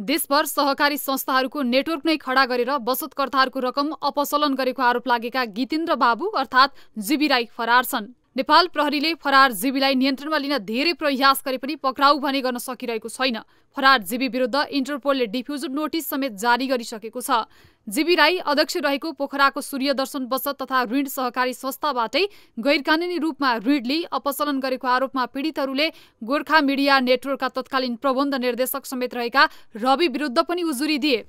देशभर सहकारी संस्थाहरूको नेटवर्क नै खडा गरेर बचतकर्ताहरूको रकम अपसलन गरेको आरोप लागेका गीतेन्द्र बाबु अर्थात् जीवी राई फरार छन् नेपाल प्रहरीले फरार जीवीलाई नियन्त्रणमा लिन धेरै प्रयास गरे पनि पक्राउ भने गर्न सकिरहेको छैन फरार जीवी विरुद्ध इन्टरपोलले डिफ्युजन नोटिस समेत जारी गरिसकेको छ जीबी राई अध्यक्ष रहेको पोखराको सूर्यदर्शन बचत तथा ऋण सहकारी संस्थाबाटै गैरकानुनी रूपमा ऋण लिई अपसलन गरेको आरोपमा पीडितहरूले गोर्खा मिडिया नेटवर्कका तत्कालीन प्रबन्ध निर्देशक समेत रहेका रवि विरुद्ध पनि उजुरी दिए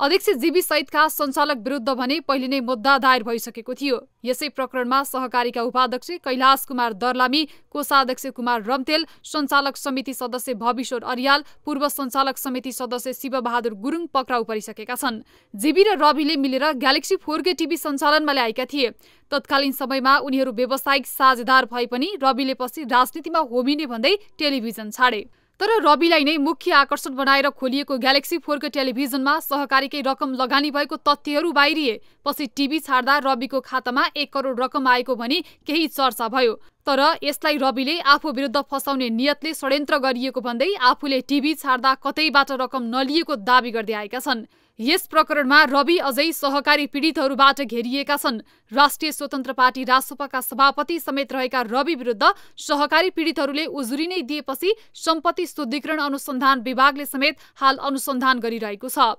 अध्यक्ष जीबी सहितका सञ्चालक विरुद्ध भने पहिले नै मुद्दा दायर भइसकेको थियो यसै प्रकरणमा सहकारीका उपाध्यक्ष कैलाश कुमार दर्लामी कोषाध्यक्ष कुमार रम्तेल सञ्चालक समिति सदस्य भविश्वर अरियाल पूर्व सञ्चालक समिति सदस्य शिवबहादुर गुरुङ पक्राउ परिसकेका छन् जीबी र रविले मिलेर ग्यालेक्सी फोरके टिभी सञ्चालनमा ल्याएका थिए तत्कालीन समयमा उनीहरू व्यावसायिक साझेदार भए पनि रविले पछि राजनीतिमा होमिने भन्दै टेलिभिजन छाडे तर रविलाई नै मुख्य आकर्षण बनाएर खोलिएको ग्यालेक्सी फोरको टेलिभिजनमा सहकारीकै रकम लगानी भएको तथ्यहरू बाहिरिए पछि टिभी छाड्दा रविको खातामा एक करोड रकम आएको भनी केही चर्चा भयो तर यसलाई रविले आफू विरुद्ध फसाउने नियतले षड्यन्त्र गरिएको भन्दै आफूले टिभी छाड्दा कतैबाट रकम नलिएको दावी गर्दै आएका छन् यस प्रकरणमा रवि अझै सहकारी पीडितहरूबाट घेरिएका छन् राष्ट्रिय स्वतन्त्र पार्टी राजसपाका सभापति समेत रहेका रवि विरुद्ध सहकारी पीडितहरूले उजुरी नै दिएपछि सम्पत्ति शुद्धिकरण अनुसन्धान विभागले समेत हाल अनुसन्धान गरिरहेको छ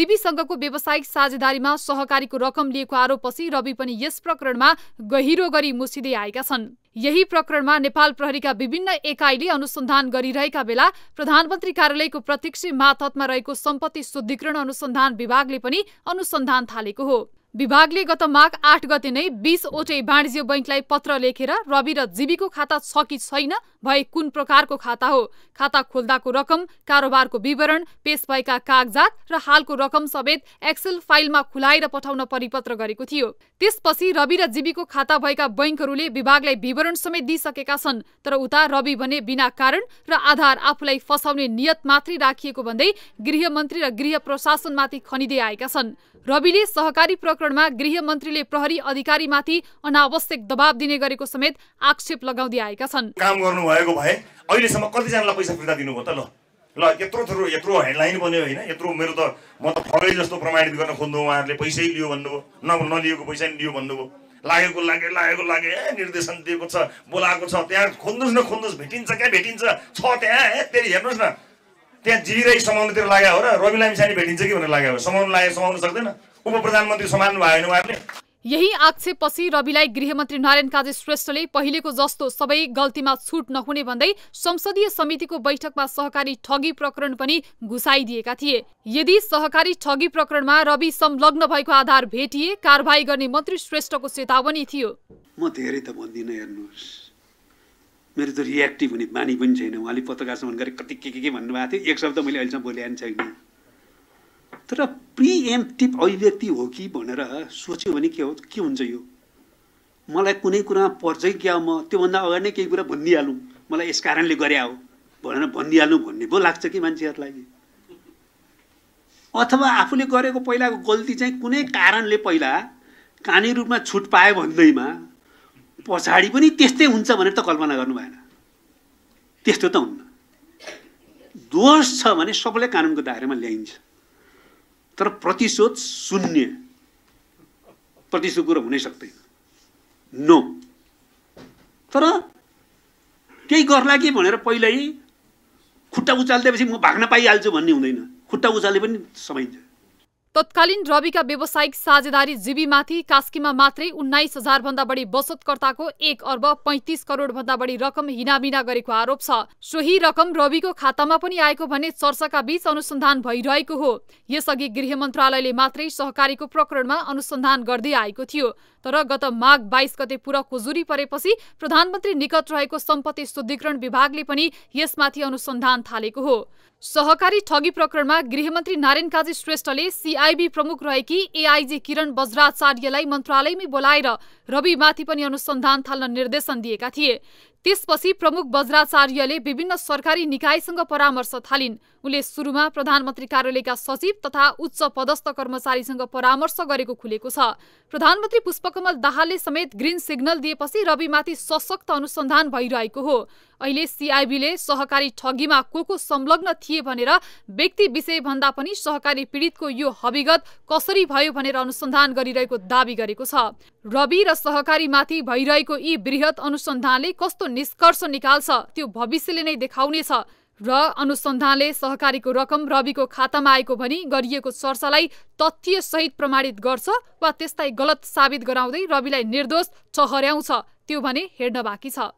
जीवीसँगको व्यावसायिक साझेदारीमा सहकारीको रकम लिएको आरोपपछि रवि पनि यस प्रकरणमा गहिरो गरी मुसिँदै आएका छन् यही प्रकरणमा नेपाल प्रहरीका विभिन्न एकाइले अनुसन्धान गरिरहेका बेला प्रधानमन्त्री कार्यालयको प्रत्यक्ष मातहतमा रहेको सम्पत्ति शुद्धिकरण अनुसन्धान विभागले पनि अनुसन्धान थालेको हो विभागले गत माघ आठ गते नै बिसवटै वाणिज्य बैङ्कलाई पत्र लेखेर रवि र जीवीको खाता छ कि छैन भए कुन प्रकारको खाता हो खाता खोल्दाको रकम कारोबारको विवरण पेश भएका कागजात र हालको रकम समेत एक्सेल फाइलमा खुलाएर पठाउन परिपत्र गरेको थियो त्यसपछि रवि र जीवीको खाता भएका बैङ्कहरूले विभागलाई विवरण समेत दिइसकेका छन् तर उता रवि भने बिना कारण र आधार आफूलाई फसाउने नियत मात्रै राखिएको भन्दै गृह मन्त्री र गृह प्रशासनमाथि खनिँदै आएका छन् रविले सहकारी प्रकरणमा गृहमन्त्रीले प्रहरी अधिकारीमाथि अनावश्यक दबाब दिने गरेको समेत आक्षेप लगाउँदै आएका छन् काम गर्नु भएको भए अहिलेसम्म कतिजनालाई पैसा फिर्ता दिनुभयो त ल ल यत्रो थ्रो यत्रो हेडलाइन बन्यो होइन यत्रो मेरो त म त फगै जस्तो प्रमाणित गर्न खोज्नु उहाँहरूले पैसै लियो भन्नुभयो न नलिएको पैसा लियो भन्नुभयो लागेको लागे लागेको लागे ए निर्देशन दिएको छ बोलाएको छ त्यहाँ खोज्नुहोस् न खोज्नुहोस् भेटिन्छ क्या भेटिन्छ छ त्यहाँ ए त्यही हेर्नुहोस् न त्यहाँ जिरै समाउनुतिर लाग्यो हो र रवि लामिछाने भेटिन्छ कि भनेर लाग्यो समाउनु लाग्यो समाउनु सक्दैन उप प्रधानमन्त्री समाउनु भएन उहाँहरूले यही आक्षेपपछि रविलाई गृहमन्त्री नारायण काजी श्रेष्ठले पहिलेको जस्तो सबै गल्तीमा छुट नहुने भन्दै संसदीय समितिको बैठकमा सहकारी ठगी प्रकरण पनि घुसाइदिएका थिए यदि सहकारी ठगी प्रकरणमा रवि संलग्न भएको आधार भेटिए कारवाही गर्ने मन्त्री श्रेष्ठको चेतावनी थियो म धेरै त भन्दिनँ हेर्नुहोस् मेरो त रियाक्टिभ हुने बानी पनि छैन उहाँले पत्रकारसम्म गरे कति के के के भन्नुभएको थियो एक शब्द मैले अहिलेसम्म बोले छैन तर प्रिएम्पटिभ अभिव्यक्ति हो कि भनेर सोच्यो भने के हो के हुन्छ यो मलाई कुनै कुरा पर्छै क्या म त्योभन्दा अगाडि नै केही कुरा भनिदिइहालौँ मलाई यस कारणले गरे हो भनेर भनिदिइहालौँ भन्ने पो लाग्छ कि मान्छेहरूलाई अथवा आफूले गरेको पहिलाको गल्ती चाहिँ कुनै कारणले पहिला कानी रूपमा छुट पायो भन्दैमा पछाडि पनि त्यस्तै हुन्छ भनेर त कल्पना गर्नु भएन त्यस्तो त हुन्न दोष छ भने सबैले कानुनको दायरामा ल्याइन्छ तर प्रतिशोध शून्य प्रतिशोध कुरो हुनै सक्दैन नो तर केही गर्ला कि भनेर पहिल्यै खुट्टा उचालिदिएपछि म भाग्न पाइहाल्छु भन्ने हुँदैन खुट्टा उचाले पनि समाइन्छ तत्कालीन रविका व्यावसायिक साझेदारी जीबीमाथि कास्कीमा मात्रै उन्नाइस हजारभन्दा बढी बचतकर्ताको एक अर्ब पैँतिस करोडभन्दा बढी रकम हिनामिना गरेको आरोप छ सोही रकम रविको खातामा पनि आएको भने चर्चाका बीच अनुसन्धान भइरहेको हो यसअघि गृह मन्त्रालयले मात्रै सहकारीको प्रकरणमा अनुसन्धान गर्दै आएको थियो तर गत माघ बाइस गते पूरा खुजुरी परेपछि प्रधानमन्त्री निकट रहेको सम्पत्ति शुद्धिकरण विभागले पनि यसमाथि अनुसन्धान थालेको हो सहकारी ठगी प्रकरणमा गृहमन्त्री नारायण काजी श्रेष्ठले सिआइबी प्रमुख रहेकी एआइजी किरण बज्राचार्यलाई मन्त्रालयमै बोलाएर रविमाथि पनि अनुसन्धान थाल्न निर्देशन दिएका थिए त्यसपछि प्रमुख बज्राचार्यले विभिन्न सरकारी निकायसँग परामर्श थालिन् उनले सुरुमा प्रधानमन्त्री कार्यालयका सचिव तथा उच्च पदस्थ कर्मचारीसँग परामर्श गरेको खुलेको छ प्रधानमन्त्री पुष्पकमल दाहालले समेत ग्रिन सिग्नल दिएपछि रविमाथि सशक्त अनुसन्धान भइरहेको हो अहिले सिआइबीले सहकारी ठगीमा को को संलग्न थिए भनेर व्यक्ति विषय भन्दा पनि सहकारी पीडितको यो हविगत कसरी भयो भनेर अनुसन्धान गरिरहेको दावी गरेको छ रवि र सहकारीमाथि भइरहेको यी वृहत अनुसन्धानले कस्तो निष्कर्ष निकाल्छ त्यो भविष्यले नै देखाउनेछ र अनुसन्धानले सहकारीको रकम रविको खातामा आएको भनी गरिएको चर्चालाई तथ्यसहित प्रमाणित गर्छ वा त्यसलाई गलत साबित गराउँदै रविलाई निर्दोष ठहर्याउँछ त्यो भने हेर्न बाँकी छ